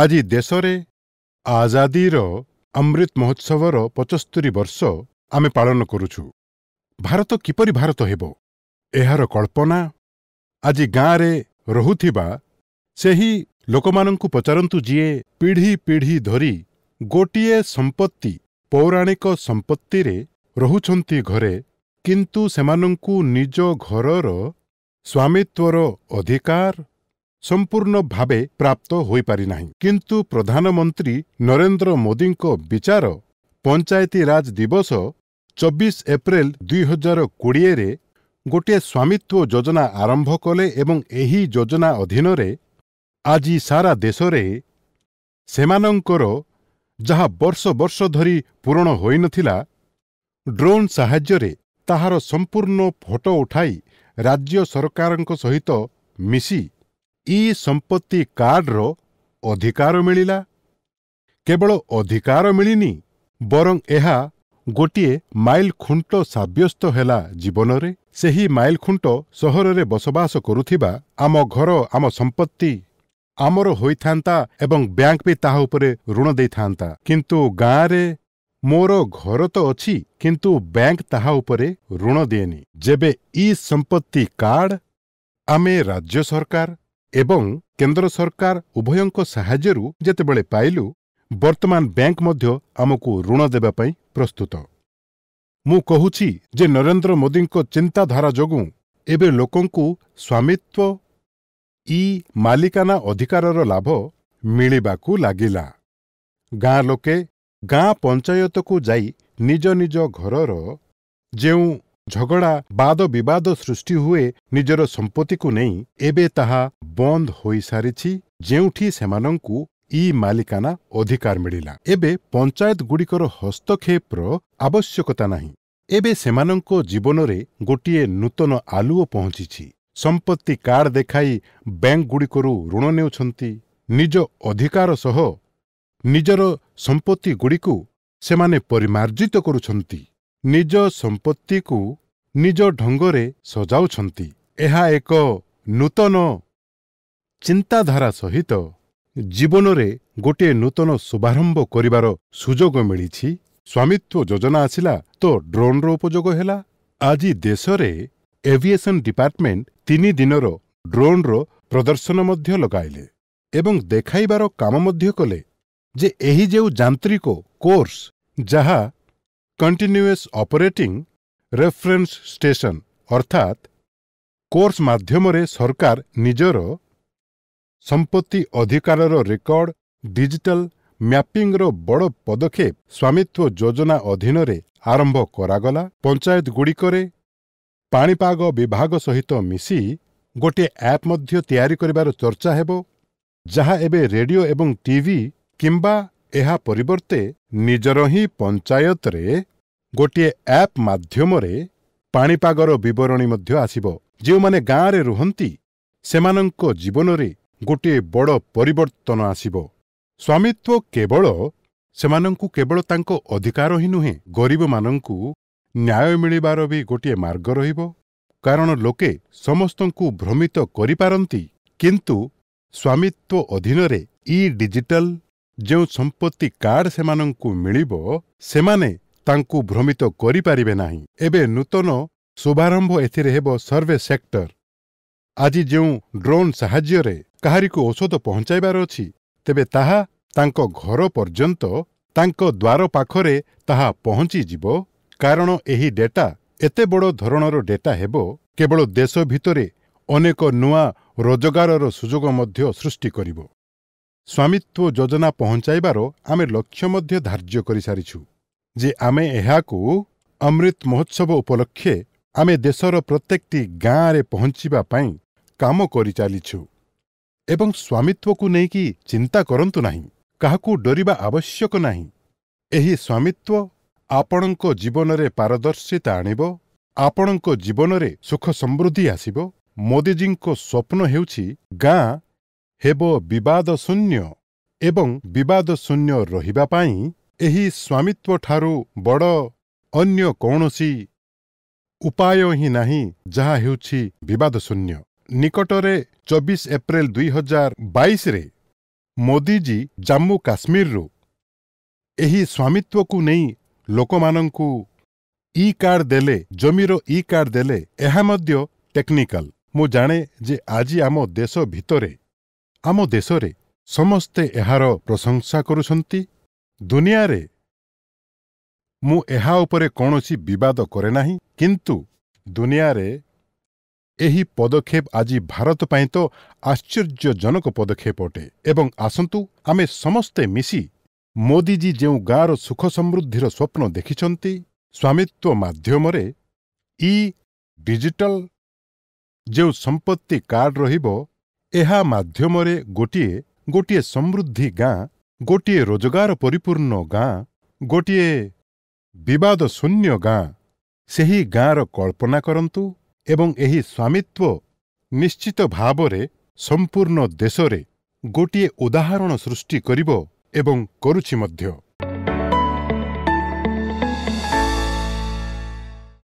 ଆଜି ଦେଶରେ ଆଜାଦିର ଅମୃତ ମହୋତ୍ସବର ପଚସ୍ତରୀ ବର୍ଷ ଆମେ ପାଳନ କରୁଛୁ ଭାରତ କିପରି ଭାରତ ହେବ ଏହାର କଳ୍ପନା ଆଜି ଗାଁରେ ରହୁଥିବା ସେହି ଲୋକମାନଙ୍କୁ ପଚାରନ୍ତୁ ଯିଏ ପିଢ଼ି ପିଢ଼ି ଧରି ଗୋଟିଏ ସମ୍ପତ୍ତି ପୌରାଣିକ ସମ୍ପତ୍ତିରେ ରହୁଛନ୍ତି ଘରେ କିନ୍ତୁ ସେମାନଙ୍କୁ ନିଜ ଘରର ସ୍ୱାମୀତ୍ୱର ଅଧିକାର ସମ୍ପୂର୍ଣ୍ଣ ଭାବେ ପ୍ରାପ୍ତ ହୋଇପାରିନାହିଁ କିନ୍ତୁ ପ୍ରଧାନମନ୍ତ୍ରୀ ନରେନ୍ଦ୍ର ମୋଦିଙ୍କ ବିଚାର ପଞ୍ଚାୟତିରାଜ ଦିବସ ଚବିଶ ଏପ୍ରିଲ ଦୁଇହଜାର କୋଡ଼ିଏରେ ଗୋଟିଏ ସ୍ୱାମୀତ୍ୱ ଯୋଜନା ଆରମ୍ଭ କଲେ ଏବଂ ଏହି ଯୋଜନା ଅଧୀନରେ ଆଜି ସାରା ଦେଶରେ ସେମାନଙ୍କର ଯାହା ବର୍ଷ ବର୍ଷ ଧରି ପୂରଣ ହୋଇନଥିଲା ଡ୍ରୋନ୍ ସାହାଯ୍ୟରେ ତାହାର ସମ୍ପୂର୍ଣ୍ଣ ଫଟୋ ଉଠାଇ ରାଜ୍ୟ ସରକାରଙ୍କ ସହିତ ମିଶି ଇ ସମ୍ପତ୍ତି କାର୍ଡ଼ର ଅଧିକାର ମିଳିଲା କେବଳ ଅଧିକାର ମିଳିନି ବରଂ ଏହା ଗୋଟିଏ ମାଇଲଖୁଣ୍ଟ ସାବ୍ୟସ୍ତ ହେଲା ଜୀବନରେ ସେହି ମାଇଲଖୁଣ୍ଟ ସହରରେ ବସବାସ କରୁଥିବା ଆମ ଘର ଆମ ସମ୍ପତ୍ତି ଆମର ହୋଇଥାନ୍ତା ଏବଂ ବ୍ୟାଙ୍କ ବି ତାହା ଉପରେ ଋଣ ଦେଇଥାନ୍ତା କିନ୍ତୁ ଗାଁରେ ମୋର ଘର ତ ଅଛି କିନ୍ତୁ ବ୍ୟାଙ୍କ ତାହା ଉପରେ ଋଣ ଦିଏନି ଯେବେ ଇ ସମ୍ପତ୍ତି କାର୍ଡ଼ ଆମେ ରାଜ୍ୟ ସରକାର ଏବଂ କେନ୍ଦ୍ର ସରକାର ଉଭୟଙ୍କ ସାହାଯ୍ୟରୁ ଯେତେବେଳେ ପାଇଲୁ ବର୍ତ୍ତମାନ ବ୍ୟାଙ୍କ ମଧ୍ୟ ଆମକୁ ଋଣ ଦେବା ପାଇଁ ପ୍ରସ୍ତୁତ ମୁଁ କହୁଛି ଯେ ନରେନ୍ଦ୍ର ମୋଦିଙ୍କ ଚିନ୍ତାଧାରା ଯୋଗୁଁ ଏବେ ଲୋକଙ୍କୁ ସ୍ୱାମିତ୍ୱ ଇ ମାଲିକାନା ଅଧିକାରର ଲାଭ ମିଳିବାକୁ ଲାଗିଲା ଗାଁ ଲୋକେ ଗାଁ ପଞ୍ଚାୟତକୁ ଯାଇ ନିଜ ନିଜ ଘରର ଯେଉଁ ଝଗଡ଼ା ବାଦ ବିବାଦ ସୃଷ୍ଟି ହୁଏ ନିଜର ସମ୍ପତ୍ତିକୁ ନେଇ ଏବେ ତାହା ବନ୍ଦ ହୋଇସାରିଛି ଯେଉଁଠି ସେମାନଙ୍କୁ ଇ ମାଲିକାନା ଅଧିକାର ମିଳିଲା ଏବେ ପଞ୍ଚାୟତଗୁଡ଼ିକର ହସ୍ତକ୍ଷେପର ଆବଶ୍ୟକତା ନାହିଁ ଏବେ ସେମାନଙ୍କ ଜୀବନରେ ଗୋଟିଏ ନୂତନ ଆଲୁଅ ପହଞ୍ଚିଛି ସମ୍ପତ୍ତି କାର୍ଡ଼ ଦେଖାଇ ବ୍ୟାଙ୍କଗୁଡ଼ିକରୁ ଋଣ ନେଉଛନ୍ତି ନିଜ ଅଧିକାର ସହ ନିଜର ସମ୍ପତ୍ତିଗୁଡ଼ିକୁ ସେମାନେ ପରିମାର୍ଜିତ କରୁଛନ୍ତି ନିଜ ସମ୍ପତ୍ତିକୁ ନିଜ ଢଙ୍ଗରେ ସଜାଉଛନ୍ତି ଏହା ଏକ ନୂତନ ଚିନ୍ତାଧାରା ସହିତ ଜୀବନରେ ଗୋଟିଏ ନୂତନ ଶୁଭାରମ୍ଭ କରିବାର ସୁଯୋଗ ମିଳିଛି ସ୍ୱାମିତ୍ୱ ଯୋଜନା ଆସିଲା ତ ଡ୍ରୋନ୍ର ଉପଯୋଗ ହେଲା ଆଜି ଦେଶରେ ଏଭିଏସନ୍ ଡିପାର୍ଟମେଣ୍ଟ ତିନି ଦିନର ଡ୍ରୋନ୍ର ପ୍ରଦର୍ଶନ ମଧ୍ୟ ଲଗାଇଲେ ଏବଂ ଦେଖାଇବାର କାମ ମଧ୍ୟ କଲେ ଯେ ଏହି ଯେଉଁ ଯାନ୍ତ୍ରିକ କୋର୍ସ ଯାହା କଣ୍ଟିନ୍ୟୁଏସ୍ ଅପରେଟିଂ ରେଫରେନ୍ସ ଷ୍ଟେସନ୍ ଅର୍ଥାତ୍ କୋର୍ସ ମାଧ୍ୟମରେ ସରକାର ନିଜର ସମ୍ପତ୍ତି ଅଧିକାରର ରେକର୍ଡ ଡିଜିଟାଲ ମ୍ୟାପିଂର ବଡ଼ ପଦକ୍ଷେପ ସ୍ୱାମିତ୍ୱ ଯୋଜନା ଅଧୀନରେ ଆରମ୍ଭ କରାଗଲା ପଞ୍ଚାୟତଗୁଡ଼ିକରେ ପାଣିପାଗ ବିଭାଗ ସହିତ ମିଶି ଗୋଟିଏ ଆପ୍ ମଧ୍ୟ ତିଆରି କରିବାର ଚର୍ଚ୍ଚା ହେବ ଯାହା ଏବେ ରେଡିଓ ଏବଂ ଟିଭି କିମ୍ବା ଏହା ପରିବର୍ତ୍ତେ ନିଜର ହିଁ ପଞ୍ଚାୟତରେ ଗୋଟିଏ ଆପ୍ ମାଧ୍ୟମରେ ପାଣିପାଗର ବିବରଣୀ ମଧ୍ୟ ଆସିବ ଯେଉଁମାନେ ଗାଁରେ ରୁହନ୍ତି ସେମାନଙ୍କ ଜୀବନରେ ଗୋଟିଏ ବଡ଼ ପରିବର୍ତ୍ତନ ଆସିବ ସ୍ୱାମୀତ୍ୱ କେବଳ ସେମାନଙ୍କୁ କେବଳ ତାଙ୍କ ଅଧିକାର ହିଁ ନୁହେଁ ଗରିବମାନଙ୍କୁ ନ୍ୟାୟ ମିଳିବାର ବି ଗୋଟିଏ ମାର୍ଗ ରହିବ କାରଣ ଲୋକେ ସମସ୍ତଙ୍କୁ ଭ୍ରମିତ କରିପାରନ୍ତି କିନ୍ତୁ ସ୍ୱାମୀତ୍ୱ ଅଧୀନରେ ଇ ଡିଜିଟାଲ ଯେଉଁ ସମ୍ପତ୍ତି କାର୍ଡ଼ ସେମାନଙ୍କୁ ମିଳିବ ସେମାନେ ତାଙ୍କୁ ଭ୍ରମିତ କରିପାରିବେ ନାହିଁ ଏବେ ନୂତନ ଶୁଭାରମ୍ଭ ଏଥିରେ ହେବ ସର୍ଭେ ସେକ୍ଟର ଆଜି ଯେଉଁ ଡ୍ରୋନ୍ ସାହାଯ୍ୟରେ କାହାରିକୁ ଔଷଧ ପହଞ୍ଚାଇବାର ଅଛି ତେବେ ତାହା ତାଙ୍କ ଘର ପର୍ଯ୍ୟନ୍ତ ତାଙ୍କ ଦ୍ୱାର ପାଖରେ ତାହା ପହଞ୍ଚିଯିବ କାରଣ ଏହି ଡେଟା ଏତେ ବଡ଼ ଧରଣର ଡେଟା ହେବ କେବଳ ଦେଶ ଭିତରେ ଅନେକ ନୂଆ ରୋଜଗାରର ସୁଯୋଗ ମଧ୍ୟ ସୃଷ୍ଟି କରିବ ସ୍ୱାମିତ୍ୱ ଯୋଜନା ପହଞ୍ଚାଇବାର ଆମେ ଲକ୍ଷ୍ୟ ମଧ୍ୟ ଧାର୍ଯ୍ୟ କରିସାରିଛୁ ଯେ ଆମେ ଏହାକୁ ଅମୃତ ମହୋତ୍ସବ ଉପଲକ୍ଷେ ଆମେ ଦେଶର ପ୍ରତ୍ୟେକଟି ଗାଁରେ ପହଞ୍ଚିବା ପାଇଁ କାମ କରିଚାଲିଛୁ ଏବଂ ସ୍ୱାମୀତ୍ୱକୁ ନେଇକି ଚିନ୍ତା କରନ୍ତୁ ନାହିଁ କାହାକୁ ଡରିବା ଆବଶ୍ୟକ ନାହିଁ ଏହି ସ୍ୱାମୀତ୍ୱ ଆପଣଙ୍କ ଜୀବନରେ ପାରଦର୍ଶିତା ଆଣିବ ଆପଣଙ୍କ ଜୀବନରେ ସୁଖ ସମୃଦ୍ଧି ଆସିବ ମୋଦିଜୀଙ୍କ ସ୍ୱପ୍ନ ହେଉଛି ଗାଁ ହେବ ବିବାଦଶୂନ୍ୟ ଏବଂ ବିବାଦଶୂନ୍ୟ ରହିବା ପାଇଁ ଏହି ସ୍ୱାମୀତ୍ୱ ଠାରୁ ବଡ଼ ଅନ୍ୟ କୌଣସି ଉପାୟ ହିଁ ନାହିଁ ଯାହା ହେଉଛି ବିବାଦଶୂନ୍ୟ ନିକଟରେ ଚବିଶ ଏପ୍ରିଲ ଦୁଇହଜାର ବାଇଶରେ ମୋଦିଜୀ ଜାମ୍ମୁ କାଶ୍ମୀରରୁ ଏହି ସ୍ୱାମୀତ୍ୱକୁ ନେଇ ଲୋକମାନଙ୍କୁ ଇ କାର୍ଡ଼ ଦେଲେ ଜମିର ଇ କାର୍ଡ଼ ଦେଲେ ଏହା ମଧ୍ୟ ଟେକ୍ନିକାଲ ମୁଁ ଜାଣେ ଯେ ଆଜି ଆମ ଦେଶ ଭିତରେ ଆମ ଦେଶରେ ସମସ୍ତେ ଏହାର ପ୍ରଶଂସା କରୁଛନ୍ତି ଦୁନିଆରେ ମୁଁ ଏହା ଉପରେ କୌଣସି ବିବାଦ କରେ ନାହିଁ କିନ୍ତୁ ଦୁନିଆରେ ଏହି ପଦକ୍ଷେପ ଆଜି ଭାରତ ପାଇଁ ତ ଆଶ୍ଚର୍ଯ୍ୟଜନକ ପଦକ୍ଷେପ ଅଟେ ଏବଂ ଆସନ୍ତୁ ଆମେ ସମସ୍ତେ ମିଶି ମୋଦିଜୀ ଯେଉଁ ଗାଁର ସୁଖ ସମୃଦ୍ଧିର ସ୍ୱପ୍ନ ଦେଖିଛନ୍ତି ସ୍ୱାମୀତ୍ୱ ମାଧ୍ୟମରେ ଇ ଡିଜିଟାଲ ଯେଉଁ ସମ୍ପତ୍ତି କାର୍ଡ଼ ରହିବ ଏହା ମାଧ୍ୟମରେ ଗୋଟିଏ ଗୋଟିଏ ସମୃଦ୍ଧି ଗାଁ ଗୋଟିଏ ରୋଜଗାର ପରିପୂର୍ଣ୍ଣ ଗାଁ ଗୋଟିଏ ବିବାଦ ଶୂନ୍ୟ ଗାଁ ସେହି ଗାଁର କଳ୍ପନା କରନ୍ତୁ ଏବଂ ଏହି ସ୍ୱାମୀତ୍ୱ ନିଶ୍ଚିତ ଭାବରେ ସମ୍ପୂର୍ଣ୍ଣ ଦେଶରେ ଗୋଟିଏ ଉଦାହରଣ ସୃଷ୍ଟି କରିବ ଏବଂ କରୁଛି ମଧ୍ୟ